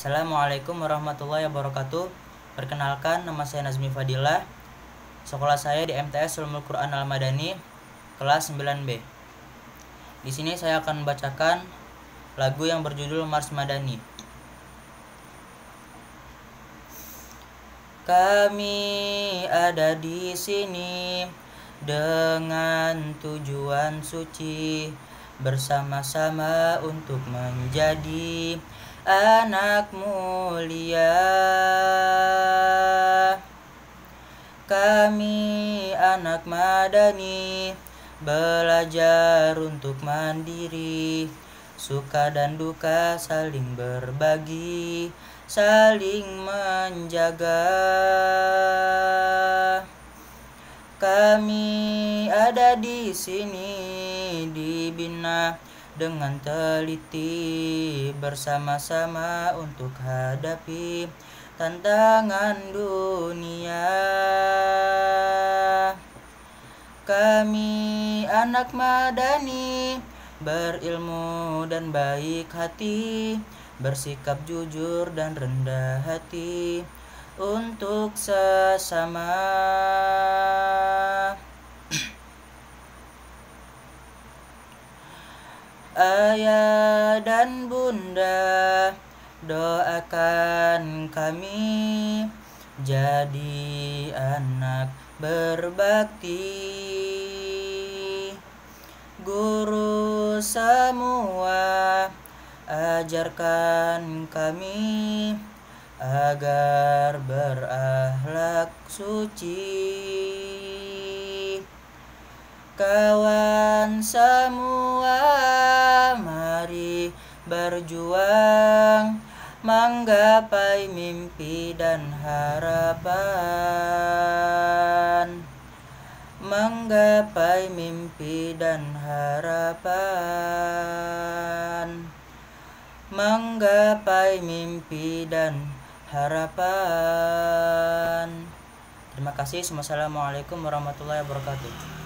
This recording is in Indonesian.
Assalamualaikum warahmatullahi wabarakatuh. Perkenalkan, nama saya Nazmi Fadila. Sekolah saya di MTS Ulumul Quran Al Madani, kelas 9B. Di sini saya akan membacakan lagu yang berjudul Mars Madani. Kami ada di sini dengan tujuan suci bersama-sama untuk menjadi anak mulia kami anak madani belajar untuk mandiri suka dan duka saling berbagi saling menjaga kami ada di sini dibina dengan teliti bersama-sama untuk hadapi tantangan dunia kami anak madani berilmu dan baik hati bersikap jujur dan rendah hati untuk sesama Ayah dan bunda doakan kami jadi anak berbakti Guru semua ajarkan kami agar berakhlak suci Kawan semua berjuang menggapai mimpi dan harapan menggapai mimpi dan harapan menggapai mimpi dan harapan terima kasih wassalamualaikum warahmatullahi wabarakatuh